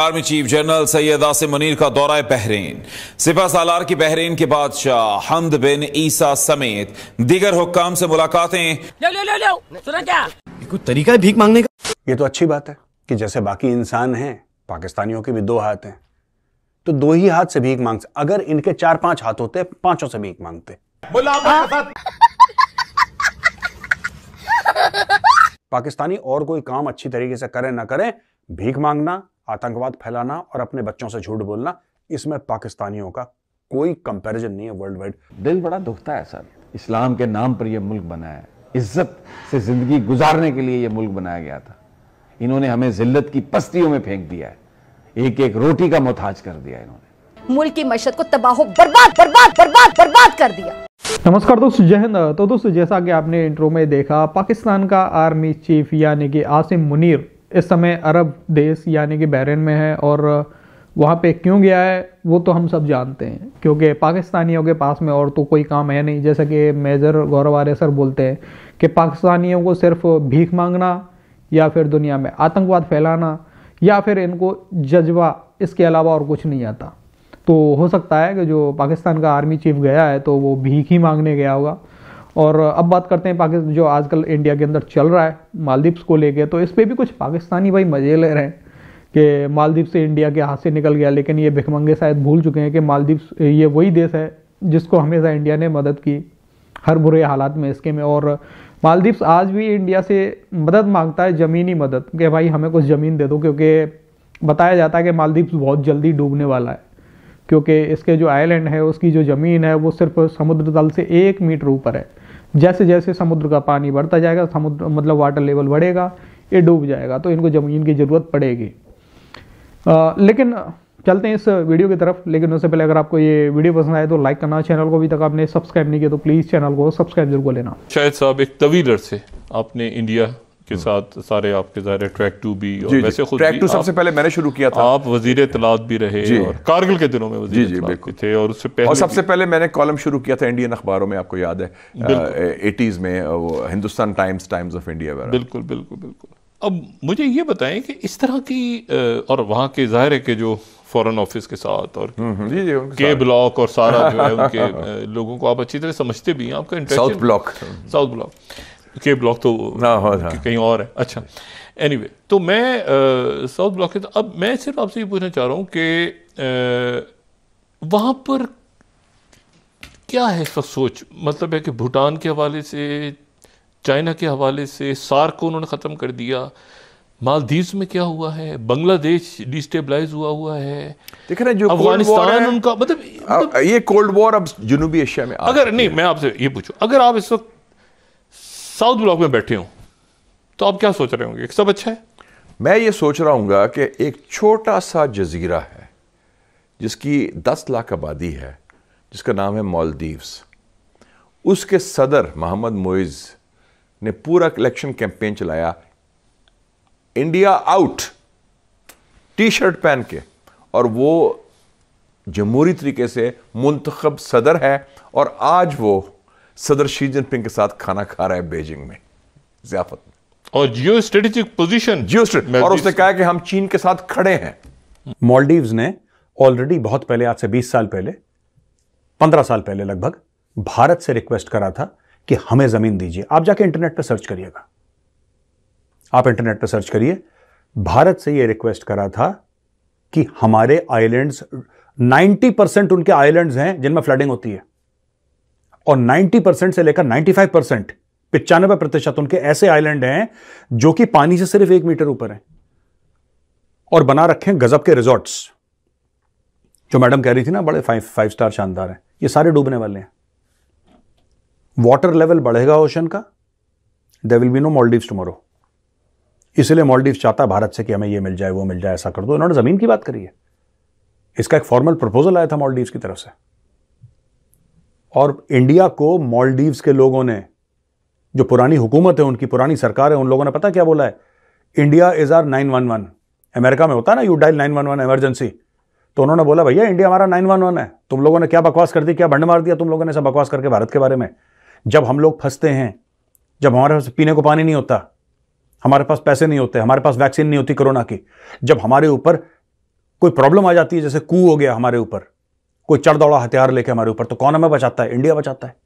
Army chief general Syed Asim Munir का दौरा Bahrain सिपा सालार की बहरीन के बादशाह हमद बिन ईसा समेत दीगर हुक्काम से मुलाकातें लो लो लो लो सुना क्या ये कोई तरीका है भीख मांगने का ये तो अच्छी बात है कि जैसे बाकी इंसान हैं पाकिस्तानियों के भी दो हाथ हैं तो दो ही हाथ से भीख मांग अगर इनके चार पांच हाथ होते पांचों से भीख मांगते पाकिस्तानी और कोई काम अच्छी तरीके से करें ना करें भीख मांगना आतंकवाद फैलाना और अपने बच्चों से झूठ बोलना इसमें पाकिस्तानियों का कोई कंपैरिजन नहीं है वर्ल्ड वाइड दिल बड़ा दुखता है सर इस्लाम के नाम पर यह मुल्क बनाया है इज्जत से ज़िंदगी गुजारने के लिए यह मुल्क बनाया गया था इन्होंने हमें जिल्लत की पस्तियों में फेंक दिया है एक एक रोटी का मोहताज कर दिया इन्होंने मुल्क की मशत को तबाह बर्बाद बर्बाद बर्बाद बर्बाद कर दिया नमस्कार दोस्तों जय हिंद तो दोस्तों जैसा कि आपने इंट्रो में देखा पाकिस्तान का आर्मी चीफ यानी कि आसिम मुनीर इस समय अरब देश यानी कि बहरीन में है और वहाँ पे क्यों गया है वो तो हम सब जानते हैं क्योंकि पाकिस्तानियों के पास में और तो कोई काम है नहीं जैसे कि मेजर गौरव आर्य सर बोलते हैं कि पाकिस्तानियों को सिर्फ भीख मांगना या फिर दुनिया में आतंकवाद फैलाना या फिर इनको जज्बा इसके अलावा और कुछ नहीं आता तो हो सकता है कि जो पाकिस्तान का आर्मी चीफ गया है तो वो भीख ही मांगने गया होगा और अब बात करते हैं पाकिस्तान जो आजकल इंडिया के अंदर चल रहा है मालदीव्स को लेके तो इस पर भी कुछ पाकिस्तानी भाई मज़े ले रहे हैं कि मालदीव से इंडिया के हाथ से निकल गया लेकिन ये भिकमंगे शायद भूल चुके हैं कि मालदीव ये वही देश है जिसको हमेशा इंडिया ने मदद की हर बुरे हालात में इसके में और मालदीव्स आज भी इंडिया से मदद मांगता है ज़मीनी मदद कि भाई हमें कुछ ज़मीन दे दो क्योंकि बताया जाता है कि मालदीव्स बहुत जल्दी डूबने वाला है क्योंकि इसके जो आइलैंड है उसकी जो ज़मीन है वो सिर्फ समुद्र तल से एक मीटर ऊपर है जैसे जैसे समुद्र का पानी बढ़ता जाएगा समुद्र मतलब वाटर लेवल बढ़ेगा ये डूब जाएगा तो इनको ज़मीन की ज़रूरत पड़ेगी लेकिन चलते हैं इस वीडियो की तरफ लेकिन उससे पहले अगर आपको ये वीडियो पसंद आए तो लाइक करना चैनल को अभी तक आपने सब्सक्राइब नहीं किया तो प्लीज़ चैनल को सब्सक्राइब जरूर लेना शायद साहब एक तवील से आपने इंडिया के साथ सारे आपके ज़ाहिर ट्रैक टू भी और जी, वैसे जी, खुद ट्रैक टू सबसे पहले मैंने शुरू किया था आप वजीर तलाद भी रहे और कारगिल के दिनों में वजीर जी, जी, जी, भी थे और उससे पहले और सबसे पहले मैंने कॉलम शुरू किया था इंडियन अखबारों में आपको याद है एटीज़ में वो Hindustan Times Times of India बिल्कुल बिल्कुल बिल्कुल अब मुझे ये बताएं कि इस तरह की और वहाँ के ज़ाहिर है कि जो फॉरेन ऑफिस के साथ और हम्म, हम्म, जी जी के ब्लॉक और सारा जो है उनके लोगों को आप अच्छी तरह समझते भी हैं आपका interest South Block South Block के ब्लॉक तो ना हाँ, हो हाँ, हाँ। कहीं और है अच्छा एनी anyway, तो मैं साउथ ब्लॉक के तो अब मैं सिर्फ आपसे ये पूछना चाह रहा हूँ कि वहाँ पर क्या है इस सोच मतलब है कि भूटान के हवाले से चाइना के हवाले से सार्क को उन्होंने ख़त्म कर दिया मालदीव में क्या हुआ है बांग्लादेश डिस्टेबलाइज हुआ हुआ है देख रहे जो अफगानिस्तान उनका मतलब, मतलब ये कोल्ड वॉर अब जनूबी एशिया में अगर नहीं मैं आपसे ये पूछू अगर आप इस वक्त साउथ ब्लॉक में बैठे हूं तो आप क्या सोच रहे होंगे सब अच्छा है मैं ये सोच रहा हूँ कि एक छोटा सा जजीरा है जिसकी दस लाख आबादी है जिसका नाम है मालदीव्स उसके सदर मोहम्मद मोइज़ ने पूरा इलेक्शन कैंपेन चलाया इंडिया आउट टी शर्ट पहन के और वो जमहूरी तरीके से मुंतखब सदर है और आज वो सदर शी जिनपिंग के साथ खाना खा रहा है बेजिंग में जियाफत में और जियो स्ट्रेटेजिक पोजिशन जियो और उसने कहा कि हम चीन के साथ खड़े हैं मॉलडीव ने ऑलरेडी बहुत पहले आज से 20 साल पहले 15 साल पहले लगभग भारत से रिक्वेस्ट करा था कि हमें जमीन दीजिए आप जाके इंटरनेट पर सर्च करिएगा आप इंटरनेट पर सर्च करिए भारत से यह रिक्वेस्ट करा था कि हमारे आइलैंड्स 90 परसेंट उनके आइलैंड्स हैं जिनमें फ्लडिंग होती है और 90 परसेंट से लेकर 95 परसेंट पिचानबे प्रतिशत उनके ऐसे आइलैंड हैं जो कि पानी से सिर्फ एक मीटर ऊपर हैं और बना रखे हैं गजब के रिजॉर्ट्स जो मैडम कह रही थी ना बड़े फाइव फाइव स्टार शानदार हैं ये सारे डूबने वाले हैं वाटर लेवल बढ़ेगा ओशन का they will be no Maldive tomorrow इसलिए मॉलडीव चाहता है भारत से कि हमें ये मिल जाए वो मिल जाए ऐसा कर दो इन्होंने ज़मीन की बात करी है इसका एक फॉर्मल प्रपोजल आया था मॉलडीव की तरफ से और इंडिया को मॉलडीव्स के लोगों ने जो पुरानी हुकूमत है उनकी पुरानी सरकार है उन लोगों ने पता क्या बोला है India is our nine one one America में होता है ना you dial nine one one emergency तो उन्होंने बोला भैया इंडिया हमारा नाइन वन वन है तुम लोगों ने क्या बकवास कर दी क्या भंड मार दिया तुम लोगों ने सब बकवास करके भारत के बारे में जब हम लोग फंसते हैं जब हमारे पास पीने को पानी नहीं होता हमारे पास पैसे नहीं होते हमारे पास वैक्सीन नहीं होती कोरोना की जब हमारे ऊपर कोई प्रॉब्लम आ जाती है जैसे कू हो गया हमारे ऊपर कोई चढ़ दौड़ा हथियार लेके हमारे ऊपर तो कौन हमें बचाता है इंडिया बचाता है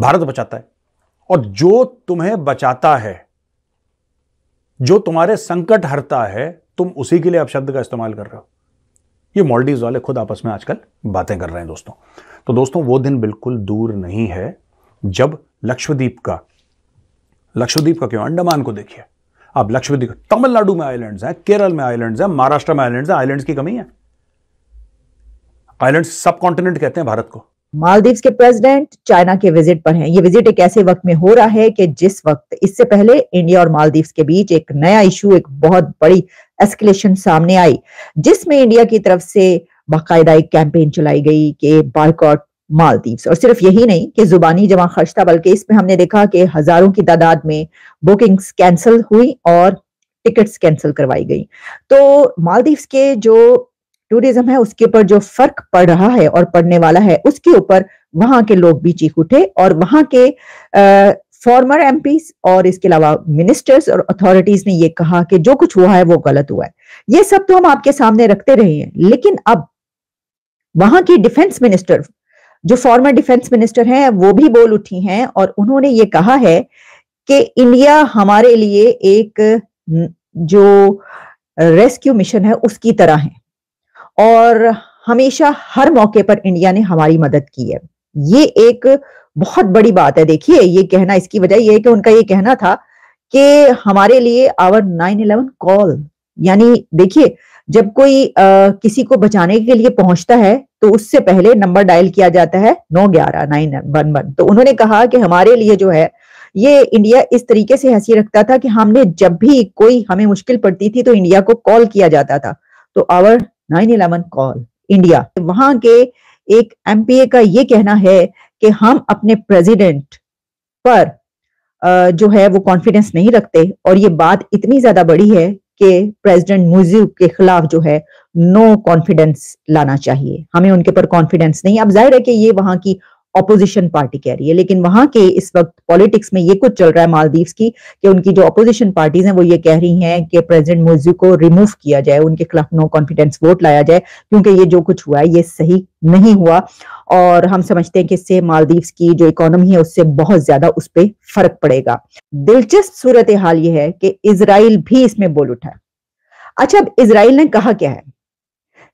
भारत बचाता है और जो तुम्हें बचाता है जो तुम्हारे संकट हरता है तुम उसी के लिए शब्द का इस्तेमाल कर रहे हो ये मॉलडीव वाले खुद आपस में आजकल बातें कर रहे हैं दोस्तों तो दोस्तों वो दिन बिल्कुल दूर नहीं है जब लक्षद्वीप का लक्षद्वीप का क्यों अंडमान को देखिए आप लक्षद्वीप तमिलनाडु में आइलैंड्स हैं केरल में आइलैंड्स हैं महाराष्ट्र में आइलैंड्स हैं आइलैंड्स की कमी है आइलैंड सब कॉन्टिनेंट कहते हैं भारत को मालदीव्स के प्रेसिडेंट चाइना के विजिट पर हैं ये विजिट एक ऐसे वक्त में हो रहा है कि जिस वक्त इससे पहले इंडिया और मालदीव्स के बीच एक नया इशू एक बहुत बड़ी एस्केलेशन सामने आई जिसमें इंडिया की तरफ से बाकायदा एक कैंपेन चलाई गई कि बाइकआउट मालदीव और सिर्फ यही नहीं कि जुबानी जमा खर्च था बल्कि इसमें हमने देखा कि हजारों की तादाद में बुकिंग्स कैंसिल हुई और टिकट्स कैंसिल करवाई गई तो मालदीव्स के जो टूरिज्म है उसके ऊपर जो फर्क पड़ रहा है और पड़ने वाला है उसके ऊपर वहां के लोग भी चीख उठे और वहां के फॉर्मर एम और इसके अलावा मिनिस्टर्स और अथॉरिटीज ने ये कहा कि जो कुछ हुआ है वो गलत हुआ है ये सब तो हम आपके सामने रखते रहे हैं लेकिन अब वहां की डिफेंस मिनिस्टर जो फॉर्मर डिफेंस मिनिस्टर हैं वो भी बोल उठी हैं और उन्होंने ये कहा है कि इंडिया हमारे लिए एक जो रेस्क्यू मिशन है उसकी तरह है और हमेशा हर मौके पर इंडिया ने हमारी मदद की है ये एक बहुत बड़ी बात है देखिए ये कहना इसकी वजह यह है कि उनका ये कहना था कि हमारे लिए आवर नाइन इलेवन कॉल यानी देखिए जब कोई आ, किसी को बचाने के लिए पहुंचता है तो उससे पहले नंबर डायल किया जाता है नौ ग्यारह नाइन वन वन तो उन्होंने कहा कि हमारे लिए जो है ये इंडिया इस तरीके से हंसी रखता था कि हमने जब भी कोई हमें मुश्किल पड़ती थी तो इंडिया को कॉल किया जाता था तो our nine eleven call India वहां के एक एमपीए का ये कहना है कि हम अपने प्रेसिडेंट पर जो है वो कॉन्फिडेंस नहीं रखते और ये बात इतनी ज्यादा बड़ी है कि प्रेसिडेंट मुजीब के खिलाफ जो है नो कॉन्फिडेंस लाना चाहिए हमें उनके पर कॉन्फिडेंस नहीं अब जाहिर है कि ये वहां की अपोजिशन पार्टी कह रही है लेकिन वहां के इस वक्त पॉलिटिक्स में ये कुछ चल रहा है मालदीव की कि उनकी जो अपोजिशन पार्टीज हैं वो ये कह रही हैं कि प्रेसिडेंट मोजू को रिमूव किया जाए उनके खिलाफ नो कॉन्फिडेंस वोट लाया जाए क्योंकि ये जो कुछ हुआ है ये सही नहीं हुआ और हम समझते हैं कि इससे मालदीव की जो इकोनॉमी है उससे बहुत ज्यादा उस पर फर्क पड़ेगा दिलचस्प सूरत हाल ये है कि इसराइल भी इसमें बोल उठा अच्छा अब इसराइल ने कहा क्या है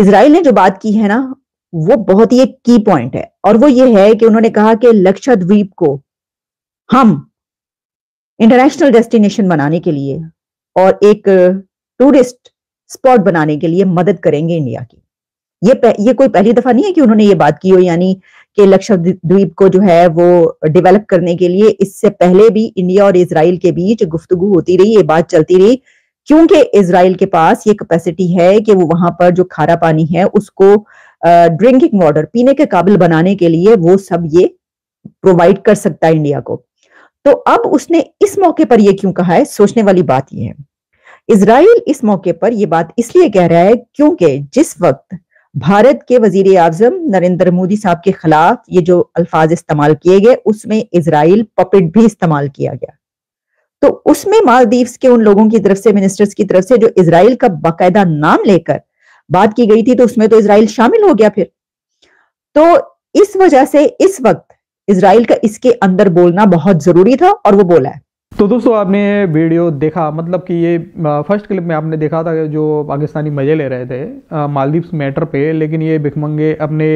इसराइल ने जो बात की है ना वो बहुत ही एक की पॉइंट है और वो ये है कि उन्होंने कहा कि लक्षद्वीप को हम इंटरनेशनल डेस्टिनेशन बनाने के लिए और एक टूरिस्ट uh, स्पॉट बनाने के लिए मदद करेंगे इंडिया की ये पह, ये कोई पहली दफा नहीं है कि उन्होंने ये बात की हो यानी कि लक्षद्वीप को जो है वो डेवलप करने के लिए इससे पहले भी इंडिया और इसराइल के बीच गुफ्तगु होती रही ये बात चलती रही क्योंकि इसराइल के पास ये कैपेसिटी है कि वो वहां पर जो खारा पानी है उसको ड्रिंकिंग वाटर पीने के काबिल बनाने के लिए वो सब ये प्रोवाइड कर सकता है इंडिया को तो अब उसने इस मौके पर यह क्यों कहा है सोचने वाली बात यह है इसराइल इस मौके पर यह बात इसलिए कह रहा है क्योंकि जिस वक्त भारत के वजीर आजम नरेंद्र मोदी साहब के खिलाफ ये जो अल्फाज इस्तेमाल किए गए उसमें इसराइल पपिट भी इस्तेमाल किया गया तो उसमें मालदीव्स के उन लोगों की तरफ से मिनिस्टर्स की तरफ से जो इसराइल का बाकायदा नाम लेकर बात की गई थी तो उसमें तो इसराइल शामिल हो गया फिर तो इस वजह से इस वक्त इसराइल का इसके अंदर बोलना बहुत जरूरी था और वो बोला है तो दोस्तों आपने ये वीडियो देखा मतलब कि ये फर्स्ट क्लिप में आपने देखा था जो पाकिस्तानी मज़े ले रहे थे मालदीव्स मैटर पे लेकिन ये भिकमंगे अपने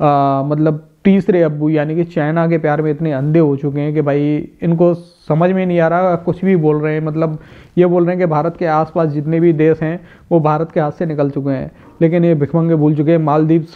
आ, मतलब तीसरे अबू यानी कि चाइना के प्यार में इतने अंधे हो चुके हैं कि भाई इनको समझ में नहीं आ रहा कुछ भी बोल रहे हैं मतलब ये बोल रहे हैं कि भारत के आसपास जितने भी देश हैं वो भारत के हाथ से निकल चुके हैं लेकिन ये भिखमंगे भूल चुके हैं मालदीव्स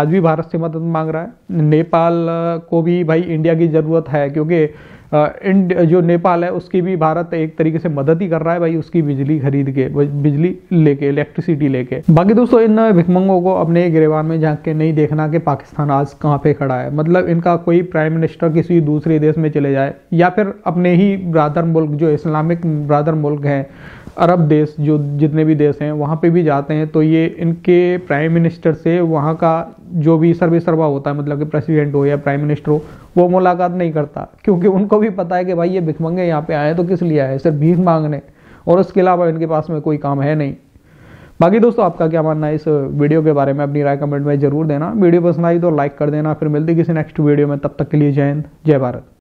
आज भी भारत से मदद मांग रहा है नेपाल को भी भाई इंडिया की ज़रूरत है क्योंकि इंड जो नेपाल है उसकी भी भारत एक तरीके से मदद ही कर रहा है भाई उसकी बिजली खरीद के बिजली लेके इलेक्ट्रिसिटी लेके बाकी दोस्तों इन भिकमंगों को अपने गिरेवान में झांक के नहीं देखना कि पाकिस्तान आज कहाँ पे खड़ा है मतलब इनका कोई प्राइम मिनिस्टर किसी दूसरे देश में चले जाए या फिर अपने ही ब्रादर मुल्क जो इस्लामिक ब्रादर मुल्क हैं अरब देश जो जितने भी देश हैं वहाँ पे भी जाते हैं तो ये इनके प्राइम मिनिस्टर से वहाँ का जो भी सर्वे सर्वा होता है मतलब कि प्रेसिडेंट हो या प्राइम मिनिस्टर हो वो मुलाकात नहीं करता क्योंकि उनको भी पता है कि भाई ये भिखमंगे यहाँ पे आए तो किस लिए आए सिर्फ भीख मांगने और उसके अलावा इनके पास में कोई काम है नहीं बाकी दोस्तों आपका क्या मानना है इस वीडियो के बारे में अपनी राय कमेंट में जरूर देना वीडियो पसंद आई तो लाइक कर देना फिर मिलती किसी नेक्स्ट वीडियो में तब तक के लिए जय हिंद जय भारत